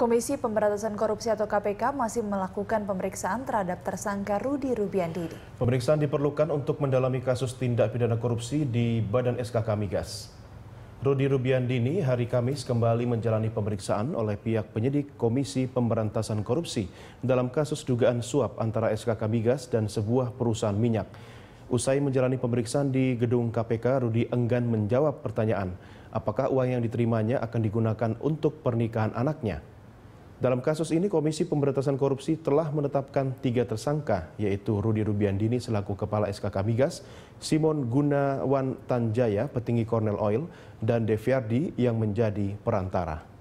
Komisi Pemberantasan Korupsi atau KPK masih melakukan pemeriksaan terhadap tersangka Rudi Rubiandini. Pemeriksaan diperlukan untuk mendalami kasus tindak pidana korupsi di Badan SKK Migas. Rudi Rubiandini hari Kamis kembali menjalani pemeriksaan oleh pihak penyidik Komisi Pemberantasan Korupsi dalam kasus dugaan suap antara SKK Migas dan sebuah perusahaan minyak. Usai menjalani pemeriksaan di gedung KPK, Rudi enggan menjawab pertanyaan apakah uang yang diterimanya akan digunakan untuk pernikahan anaknya. Dalam kasus ini, Komisi Pemberantasan Korupsi telah menetapkan tiga tersangka, yaitu Rudi Rubiandini selaku Kepala SKK Migas, Simon Gunawan Tanjaya, petinggi Cornell Oil, dan Deviardi yang menjadi perantara.